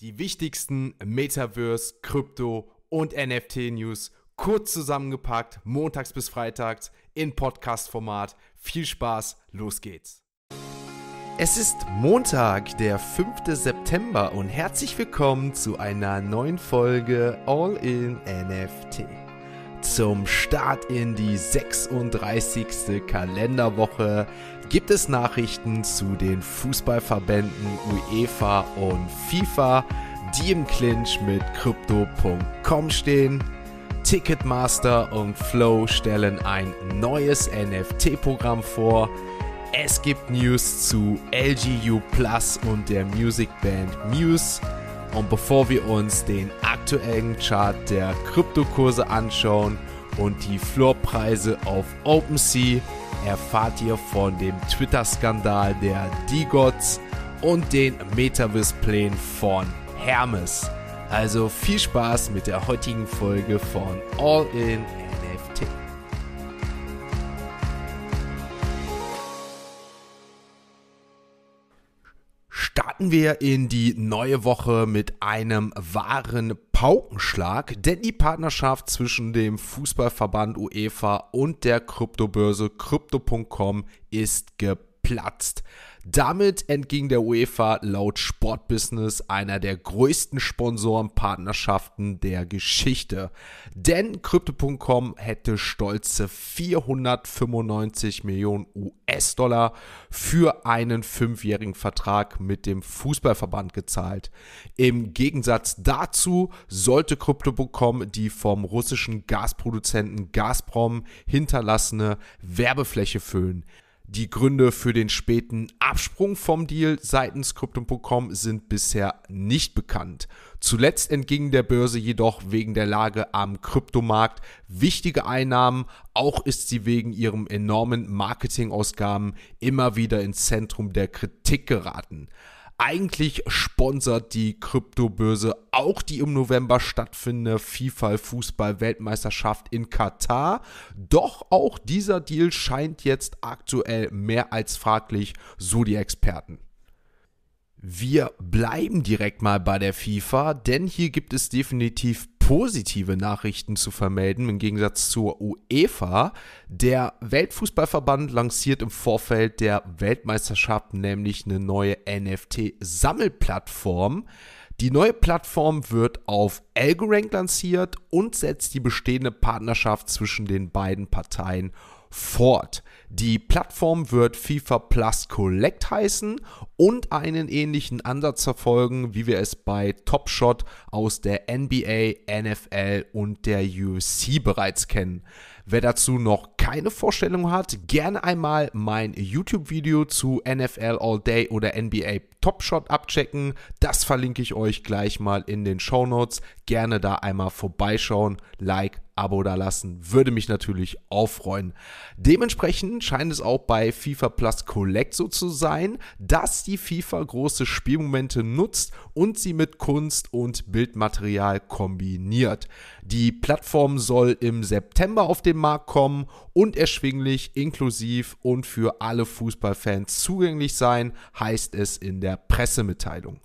Die wichtigsten Metaverse, Krypto und NFT-News kurz zusammengepackt, montags bis freitags in Podcast-Format. Viel Spaß, los geht's. Es ist Montag, der 5. September und herzlich willkommen zu einer neuen Folge All in NFT. Zum Start in die 36. Kalenderwoche gibt es Nachrichten zu den Fußballverbänden UEFA und FIFA, die im Clinch mit Crypto.com stehen. Ticketmaster und Flow stellen ein neues NFT-Programm vor. Es gibt News zu LGU Plus und der Musicband Muse. Und bevor wir uns den aktuellen Chart der Kryptokurse anschauen und die Floorpreise auf OpenSea, erfahrt ihr von dem Twitter-Skandal der D-Gods und den Metaverse-Plänen von Hermes. Also viel Spaß mit der heutigen Folge von All In starten wir in die neue Woche mit einem wahren Paukenschlag, denn die Partnerschaft zwischen dem Fußballverband UEFA und der Kryptobörse Crypto.com ist geplatzt. Damit entging der UEFA laut Sportbusiness einer der größten Sponsorenpartnerschaften der Geschichte. Denn Crypto.com hätte stolze 495 Millionen US-Dollar für einen fünfjährigen Vertrag mit dem Fußballverband gezahlt. Im Gegensatz dazu sollte Crypto.com die vom russischen Gasproduzenten Gazprom hinterlassene Werbefläche füllen. Die Gründe für den späten Absprung vom Deal seitens Crypto.com sind bisher nicht bekannt. Zuletzt entgingen der Börse jedoch wegen der Lage am Kryptomarkt wichtige Einnahmen. Auch ist sie wegen ihrem enormen Marketingausgaben immer wieder ins Zentrum der Kritik geraten. Eigentlich sponsert die Kryptobörse auch die im November stattfindende FIFA-Fußball-Weltmeisterschaft in Katar. Doch auch dieser Deal scheint jetzt aktuell mehr als fraglich, so die Experten. Wir bleiben direkt mal bei der FIFA, denn hier gibt es definitiv positive Nachrichten zu vermelden, im Gegensatz zur UEFA. Der Weltfußballverband lanciert im Vorfeld der Weltmeisterschaft nämlich eine neue NFT-Sammelplattform. Die neue Plattform wird auf Algorand lanciert und setzt die bestehende Partnerschaft zwischen den beiden Parteien um fort. Die Plattform wird FIFA Plus Collect heißen und einen ähnlichen Ansatz verfolgen, wie wir es bei Top Shot aus der NBA, NFL und der UFC bereits kennen. Wer dazu noch keine Vorstellung hat, gerne einmal mein YouTube-Video zu NFL All Day oder NBA Top Shot abchecken. Das verlinke ich euch gleich mal in den Show Notes. Gerne da einmal vorbeischauen, Like, Abo da lassen, würde mich natürlich auch freuen. Dementsprechend scheint es auch bei FIFA Plus Collect so zu sein, dass die FIFA große Spielmomente nutzt und sie mit Kunst und Bildmaterial kombiniert. Die Plattform soll im September auf den Markt kommen und erschwinglich, inklusiv und für alle Fußballfans zugänglich sein, heißt es in der Pressemitteilung.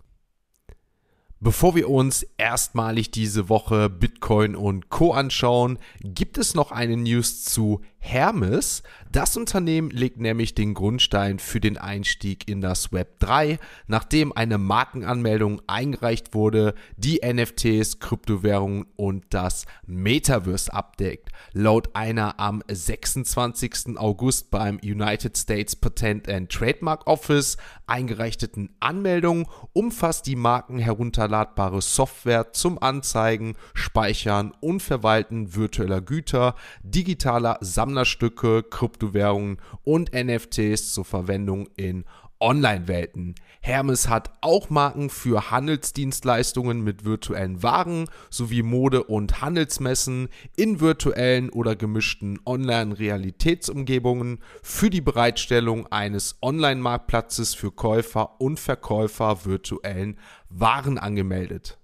Bevor wir uns erstmalig diese Woche Bitcoin und Co anschauen, gibt es noch eine News zu Hermes. Das Unternehmen legt nämlich den Grundstein für den Einstieg in das Web 3, nachdem eine Markenanmeldung eingereicht wurde, die NFTs, Kryptowährungen und das Metaverse abdeckt. Laut einer am 26. August beim United States Patent and Trademark Office eingereichten Anmeldung umfasst die Marken herunter herunterladbare Software zum Anzeigen, Speichern und Verwalten virtueller Güter, digitaler Sammlerstücke, Kryptowährungen und NFTs zur Verwendung in Online-Welten. Hermes hat auch Marken für Handelsdienstleistungen mit virtuellen Waren sowie Mode- und Handelsmessen in virtuellen oder gemischten Online-Realitätsumgebungen für die Bereitstellung eines Online-Marktplatzes für Käufer und Verkäufer virtuellen Waren angemeldet.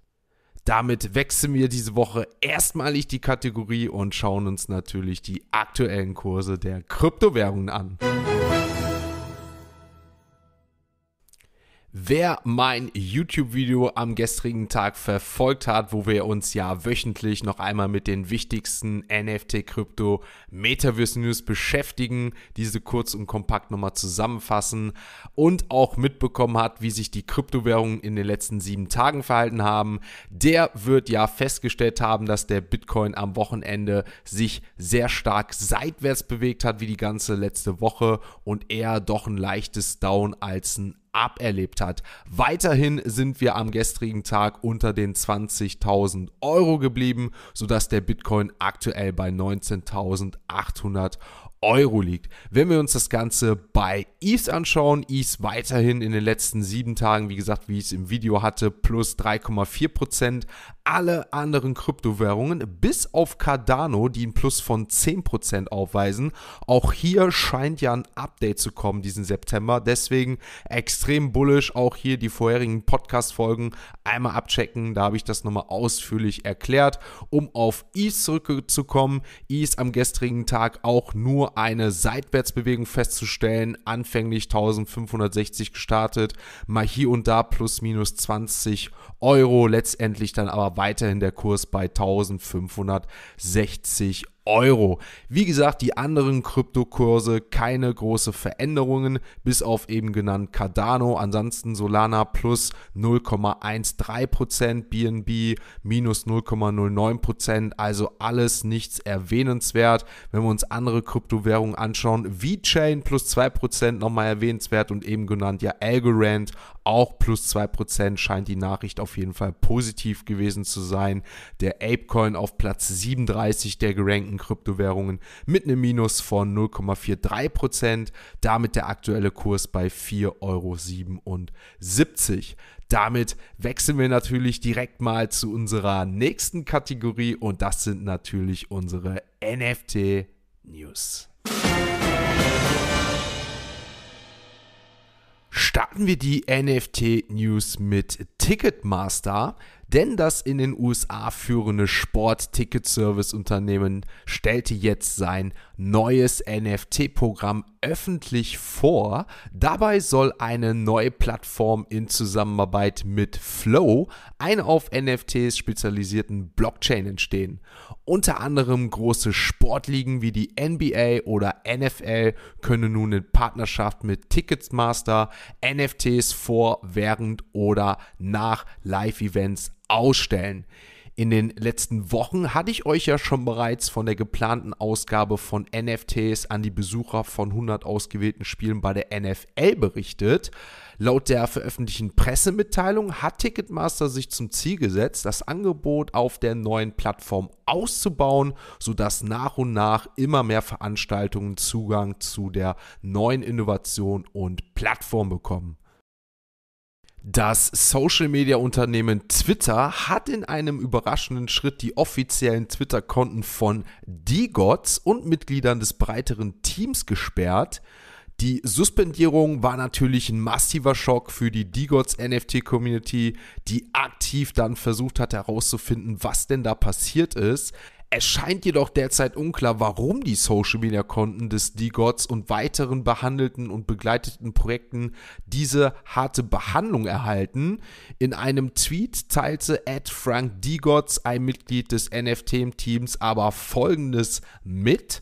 Damit wechseln wir diese Woche erstmalig die Kategorie und schauen uns natürlich die aktuellen Kurse der Kryptowährungen an. Musik Wer mein YouTube-Video am gestrigen Tag verfolgt hat, wo wir uns ja wöchentlich noch einmal mit den wichtigsten NFT-Krypto Metaverse News beschäftigen, diese kurz und kompakt nochmal zusammenfassen und auch mitbekommen hat, wie sich die Kryptowährungen in den letzten sieben Tagen verhalten haben, der wird ja festgestellt haben, dass der Bitcoin am Wochenende sich sehr stark seitwärts bewegt hat, wie die ganze letzte Woche und eher doch ein leichtes Down als ein aberlebt hat. Weiterhin sind wir am gestrigen Tag unter den 20.000 Euro geblieben, sodass der Bitcoin aktuell bei 19.800 Euro Euro liegt. Wenn wir uns das Ganze bei East anschauen, East weiterhin in den letzten sieben Tagen, wie gesagt, wie ich es im Video hatte, plus 3,4 Prozent. Alle anderen Kryptowährungen, bis auf Cardano, die ein Plus von 10 Prozent aufweisen. Auch hier scheint ja ein Update zu kommen diesen September. Deswegen extrem bullisch. Auch hier die vorherigen Podcast-Folgen einmal abchecken. Da habe ich das nochmal ausführlich erklärt. Um auf ETH zurückzukommen, ETH am gestrigen Tag auch nur eine Seitwärtsbewegung festzustellen. Anfänglich 1560 gestartet, mal hier und da plus minus 20 Euro. Letztendlich dann aber weiterhin der Kurs bei 1560 Euro. Euro. Wie gesagt, die anderen Kryptokurse keine große Veränderungen, bis auf eben genannt Cardano, ansonsten Solana plus 0,13%, BNB minus 0,09%, also alles nichts erwähnenswert. Wenn wir uns andere Kryptowährungen anschauen, VeChain plus 2% nochmal erwähnenswert und eben genannt ja Algorand auch plus 2% scheint die Nachricht auf jeden Fall positiv gewesen zu sein. Der Apecoin auf Platz 37 der gerankten Kryptowährungen mit einem Minus von 0,43%, damit der aktuelle Kurs bei 4,77 Euro. Damit wechseln wir natürlich direkt mal zu unserer nächsten Kategorie und das sind natürlich unsere NFT News. Starten wir die NFT-News mit Ticketmaster denn das in den USA führende Sport-Ticket-Service-Unternehmen stellte jetzt sein neues NFT-Programm öffentlich vor. Dabei soll eine neue Plattform in Zusammenarbeit mit Flow, einer auf NFTs spezialisierten Blockchain, entstehen. Unter anderem große Sportligen wie die NBA oder NFL können nun in Partnerschaft mit Ticketsmaster NFTs vor, während oder nach Live-Events ausstellen. In den letzten Wochen hatte ich euch ja schon bereits von der geplanten Ausgabe von NFTs an die Besucher von 100 ausgewählten Spielen bei der NFL berichtet. Laut der veröffentlichten Pressemitteilung hat Ticketmaster sich zum Ziel gesetzt, das Angebot auf der neuen Plattform auszubauen, sodass nach und nach immer mehr Veranstaltungen Zugang zu der neuen Innovation und Plattform bekommen. Das Social-Media-Unternehmen Twitter hat in einem überraschenden Schritt die offiziellen Twitter-Konten von D-Gods und Mitgliedern des breiteren Teams gesperrt. Die Suspendierung war natürlich ein massiver Schock für die D-Gods NFT-Community, die aktiv dann versucht hat herauszufinden, was denn da passiert ist. Es scheint jedoch derzeit unklar, warum die Social Media Konten des D-Gods und weiteren behandelten und begleiteten Projekten diese harte Behandlung erhalten. In einem Tweet teilte Ed Frank D-Gods, ein Mitglied des NFT-Teams, aber folgendes mit.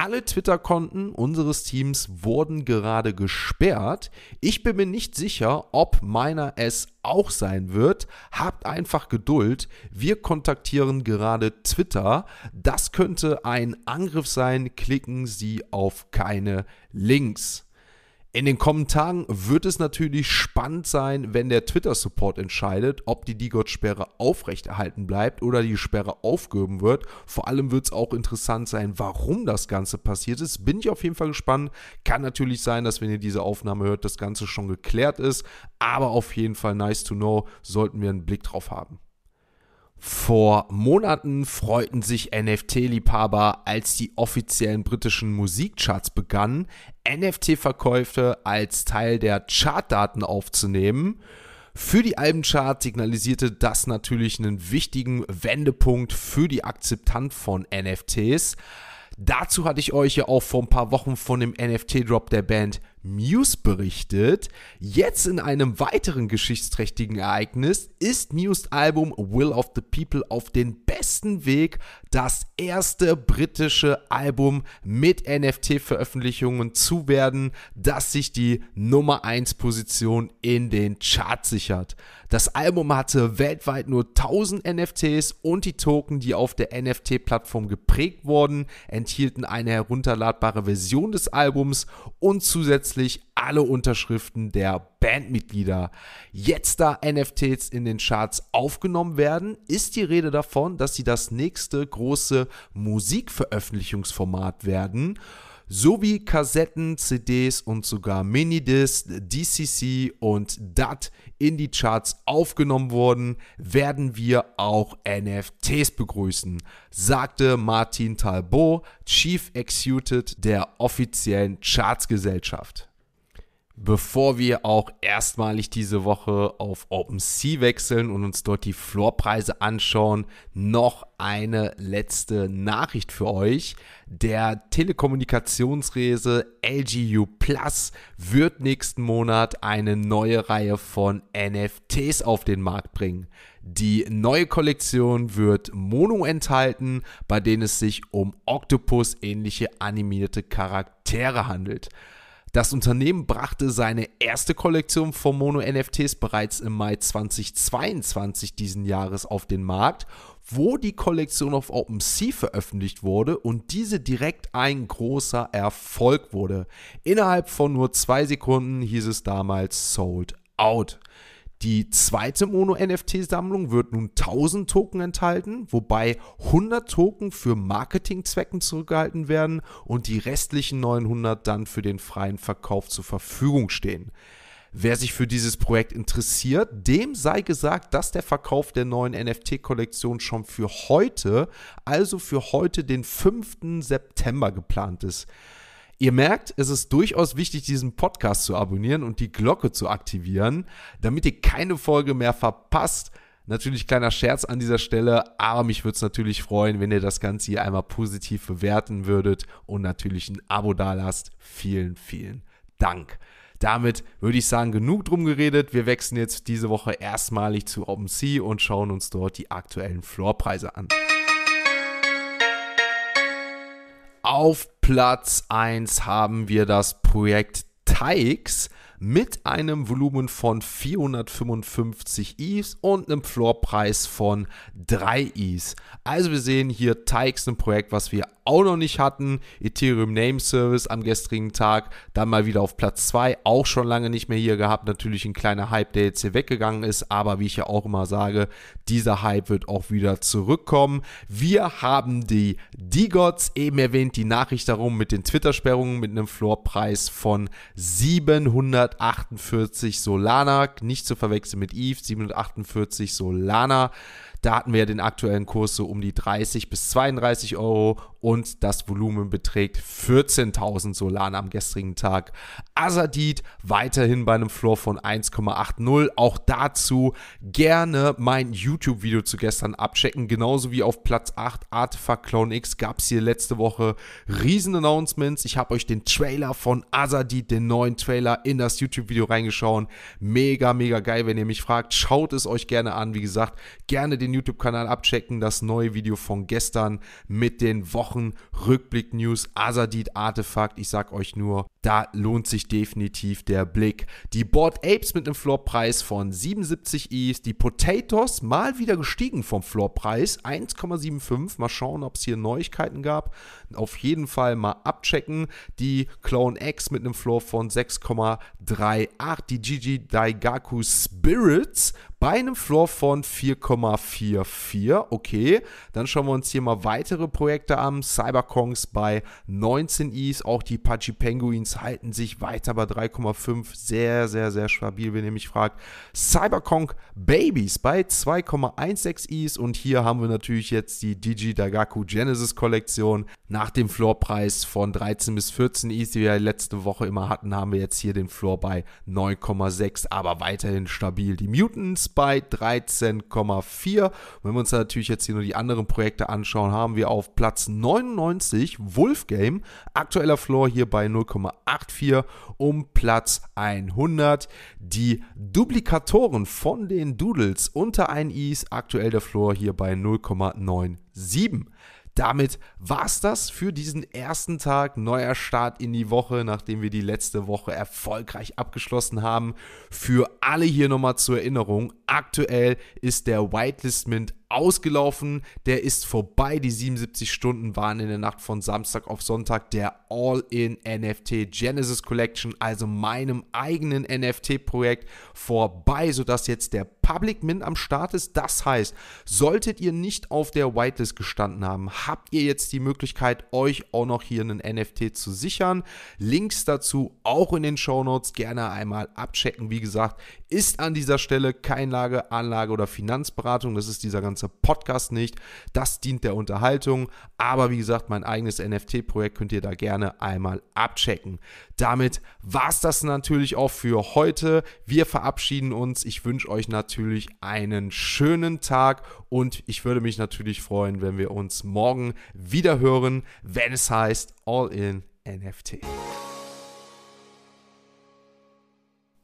Alle Twitter-Konten unseres Teams wurden gerade gesperrt. Ich bin mir nicht sicher, ob meiner es auch sein wird. Habt einfach Geduld. Wir kontaktieren gerade Twitter. Das könnte ein Angriff sein. Klicken Sie auf keine Links. In den kommenden Tagen wird es natürlich spannend sein, wenn der Twitter-Support entscheidet, ob die Digot-Sperre aufrechterhalten bleibt oder die Sperre aufgehoben wird. Vor allem wird es auch interessant sein, warum das Ganze passiert ist. Bin ich auf jeden Fall gespannt. Kann natürlich sein, dass wenn ihr diese Aufnahme hört, das Ganze schon geklärt ist. Aber auf jeden Fall nice to know, sollten wir einen Blick drauf haben. Vor Monaten freuten sich NFT-Liebhaber, als die offiziellen britischen Musikcharts begannen. NFT-Verkäufe als Teil der Chartdaten aufzunehmen. Für die Albencharts signalisierte das natürlich einen wichtigen Wendepunkt für die Akzeptanz von NFTs. Dazu hatte ich euch ja auch vor ein paar Wochen von dem NFT-Drop der Band Muse berichtet, jetzt in einem weiteren geschichtsträchtigen Ereignis ist Muse Album Will of the People auf den besten Weg, das erste britische Album mit NFT-Veröffentlichungen zu werden, das sich die Nummer 1 Position in den Charts sichert. Das Album hatte weltweit nur 1000 NFTs und die Token, die auf der NFT-Plattform geprägt wurden, enthielten eine herunterladbare Version des Albums und zusätzlich zusätzlich alle Unterschriften der Bandmitglieder. Jetzt da NFTs in den Charts aufgenommen werden, ist die Rede davon, dass sie das nächste große Musikveröffentlichungsformat werden sowie Kassetten, CDs und sogar Minidisc, DCC und DAT in die Charts aufgenommen wurden, werden wir auch NFTs begrüßen, sagte Martin Talbot, Chief Executive der offiziellen Chartsgesellschaft bevor wir auch erstmalig diese Woche auf OpenSea wechseln und uns dort die Floorpreise anschauen, noch eine letzte Nachricht für euch. Der Telekommunikationsrese LGU Plus wird nächsten Monat eine neue Reihe von NFTs auf den Markt bringen. Die neue Kollektion wird Mono enthalten, bei denen es sich um Octopus-ähnliche animierte Charaktere handelt. Das Unternehmen brachte seine erste Kollektion von Mono-NFTs bereits im Mai 2022 diesen Jahres auf den Markt, wo die Kollektion auf OpenSea veröffentlicht wurde und diese direkt ein großer Erfolg wurde. Innerhalb von nur zwei Sekunden hieß es damals Sold Out. Die zweite Mono-NFT-Sammlung wird nun 1000 Token enthalten, wobei 100 Token für Marketingzwecken zurückgehalten werden und die restlichen 900 dann für den freien Verkauf zur Verfügung stehen. Wer sich für dieses Projekt interessiert, dem sei gesagt, dass der Verkauf der neuen NFT-Kollektion schon für heute, also für heute den 5. September geplant ist. Ihr merkt, es ist durchaus wichtig, diesen Podcast zu abonnieren und die Glocke zu aktivieren, damit ihr keine Folge mehr verpasst. Natürlich kleiner Scherz an dieser Stelle, aber mich würde es natürlich freuen, wenn ihr das Ganze hier einmal positiv bewerten würdet und natürlich ein Abo dalasst. Vielen, vielen Dank. Damit würde ich sagen, genug drum geredet. Wir wechseln jetzt diese Woche erstmalig zu OpenSea und schauen uns dort die aktuellen Floorpreise an. Auf Platz 1 haben wir das Projekt Teix mit einem Volumen von 455 Is und einem Floorpreis von 3 Is. Also wir sehen hier Teix, ein Projekt, was wir auch noch nicht hatten. Ethereum Name Service am gestrigen Tag, dann mal wieder auf Platz 2, auch schon lange nicht mehr hier gehabt. Natürlich ein kleiner Hype, der jetzt hier weggegangen ist, aber wie ich ja auch immer sage, dieser Hype wird auch wieder zurückkommen. Wir haben die D-Gods eben erwähnt, die Nachricht darum mit den Twitter-Sperrungen mit einem Floorpreis von 748 Solana, nicht zu verwechseln mit ETH, 748 Solana. Da hatten wir ja den aktuellen Kurs so um die 30 bis 32 Euro und das Volumen beträgt 14.000 Solana am gestrigen Tag. Azadid weiterhin bei einem Floor von 1,80. Auch dazu gerne mein YouTube-Video zu gestern abchecken. Genauso wie auf Platz 8 Artifact Clone X gab es hier letzte Woche riesen Announcements. Ich habe euch den Trailer von Azadid, den neuen Trailer, in das YouTube-Video reingeschaut. Mega, mega geil, wenn ihr mich fragt. Schaut es euch gerne an. Wie gesagt, gerne den den YouTube-Kanal abchecken. Das neue Video von gestern mit den Wochen Rückblick News, Azadid Artefakt. Ich sag euch nur, da lohnt sich definitiv der Blick. Die Board Apes mit einem Floorpreis von 77 Is, die Potatoes mal wieder gestiegen vom Floorpreis 1,75. Mal schauen, ob es hier Neuigkeiten gab. Auf jeden Fall mal abchecken. Die Clone X mit einem Floor von 6,38, die Gigi Daigaku Spirits bei einem Floor von 4,44. Okay, dann schauen wir uns hier mal weitere Projekte an. Cyberkongs bei 19 Is, auch die Pachi Penguins halten sich weiter bei 3,5. Sehr, sehr, sehr stabil, wenn ihr mich fragt. Cyberkong Babies bei 2,16 Is. Und hier haben wir natürlich jetzt die Digi Dagaku Genesis Kollektion. Nach dem Floorpreis von 13 bis 14 Is, die wir letzte Woche immer hatten, haben wir jetzt hier den Floor bei 9,6. Aber weiterhin stabil. Die Mutants bei 13,4. Wenn wir uns natürlich jetzt hier nur die anderen Projekte anschauen, haben wir auf Platz 99 Wolfgame. Aktueller Floor hier bei 0,8. 8-4 um Platz 100. Die Duplikatoren von den Doodles unter ein Is, aktuell der Floor hier bei 0,97. Damit war es das für diesen ersten Tag. Neuer Start in die Woche, nachdem wir die letzte Woche erfolgreich abgeschlossen haben. Für alle hier nochmal zur Erinnerung: aktuell ist der Whitelist Mint ausgelaufen, der ist vorbei. Die 77 Stunden waren in der Nacht von Samstag auf Sonntag der All-in NFT Genesis Collection, also meinem eigenen NFT-Projekt, vorbei, sodass jetzt der Public Mint am Start ist. Das heißt, solltet ihr nicht auf der Whitelist gestanden haben, habt ihr jetzt die Möglichkeit, euch auch noch hier einen NFT zu sichern. Links dazu auch in den Show Notes gerne einmal abchecken. Wie gesagt, ist an dieser Stelle kein Lage, Anlage oder Finanzberatung. Das ist dieser ganze Podcast nicht. Das dient der Unterhaltung. Aber wie gesagt, mein eigenes NFT-Projekt könnt ihr da gerne einmal abchecken. Damit war es das natürlich auch für heute. Wir verabschieden uns. Ich wünsche euch natürlich einen schönen Tag und ich würde mich natürlich freuen, wenn wir uns morgen wieder hören, wenn es heißt All in NFT.